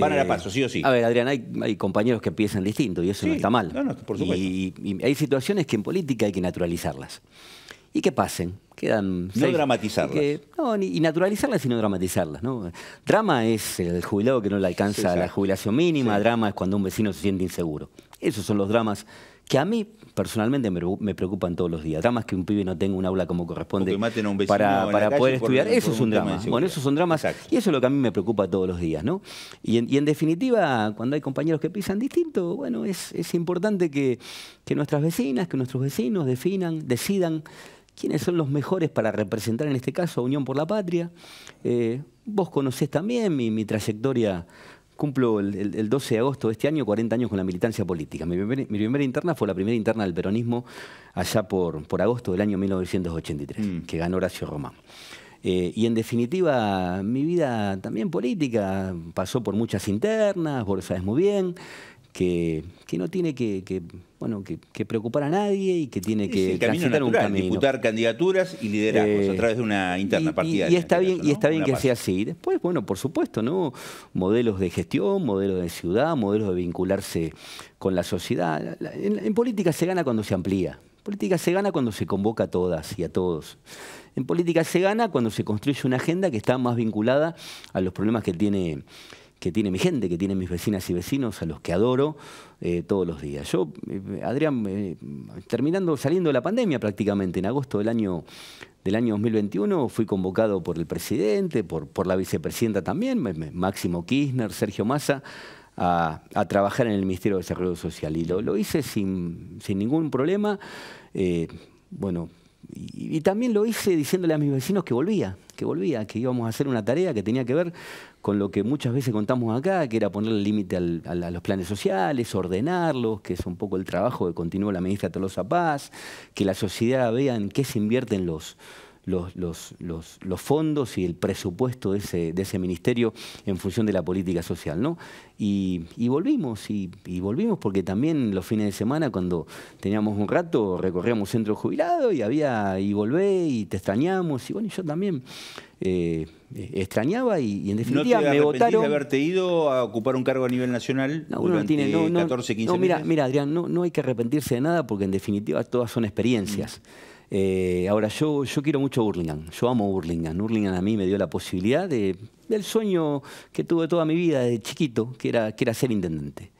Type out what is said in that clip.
Van a la eh, paso, sí o sí. A ver, Adrián, hay, compañeros que piensan distinto y eso no está mal. No, no, por supuesto. Y, hay situaciones que en política hay que naturalizarlas. Y que pasen. Quedan no dramatizarlas. no, y naturalizarlas y no dramatizarlas. ¿no? Drama es el jubilado que no le alcanza la jubilación mínima, drama es cuando un vecino se siente inseguro. Esos son los dramas que a mí personalmente me preocupan todos los días. Dramas que un pibe no tenga un aula como corresponde para, poder estudiar. eso es un, drama. Bueno, eso son dramas Y eso es lo que a mí me preocupa todos los días, ¿no? Y en, definitiva, cuando hay compañeros que pisan distinto, bueno, es, importante que, nuestras vecinas, que nuestros vecinos definan, decidan quiénes son los mejores para representar en este caso a Unión por la Patria. Eh, vos conocés también mi, mi trayectoria cumplo el, 12 de agosto de este año 40 años con la militancia política. Mi, primera interna fue la primera interna del peronismo allá por, por agosto del año 1983, mm. que ganó Horacio Román. Eh, y en definitiva, mi vida también política pasó por muchas internas, vos lo sabes muy bien que, no tiene que, bueno, que, preocupar a nadie y que tiene que Disputar candidaturas y liderazgos a eh, través de una interna partida. Y, está bien, y está bien que sea así. Después, bueno, por supuesto, ¿no? Modelos de gestión, modelos de ciudad, modelos de vincularse con la sociedad. En, en política se gana cuando se amplía. En política se gana cuando se convoca a todas y a todos. En política se gana cuando se construye una agenda que está más vinculada a los problemas que tiene que tiene mi gente, que tiene mis vecinas y vecinos, a los que adoro eh, todos los días. Yo, eh, Adrián, eh, terminando, saliendo de la pandemia prácticamente, en agosto del año, del año 2021, fui convocado por el presidente, por, por la vicepresidenta también, Máximo Kirchner, Sergio Massa, a, trabajar en el Ministerio de Desarrollo Social. Y lo, lo hice sin, sin ningún problema. bueno, y, también lo hice diciéndole a mis vecinos que volvía, que volvía, que íbamos a hacer una tarea que tenía que ver con lo que muchas veces contamos acá, que era ponerle límite a los planes sociales, ordenarlos, que es un poco el trabajo que continúa la ministra Tolosa Paz, que la sociedad vea en qué se invierten los, los, los, fondos y el presupuesto de ese, ministerio en función de la política social. ¿no? Y, volvimos, y, volvimos porque también los fines de semana cuando teníamos un rato recorríamos centro jubilado y había y volvé y te extrañamos, y bueno, yo también. Eh, extrañaba y, en definitiva ¿No te me de haberte ido a ocupar un cargo a nivel nacional no, tiene, 14, 15 no, mira, Adrián, no, hay que arrepentirse de nada porque en definitiva todas son experiencias. Mm. Eh, ahora, yo, quiero mucho Burlingame, yo amo Burlingame. Burlingame a mí me dio la posibilidad del sueño que tuve toda mi vida de chiquito, que era, que era ser intendente.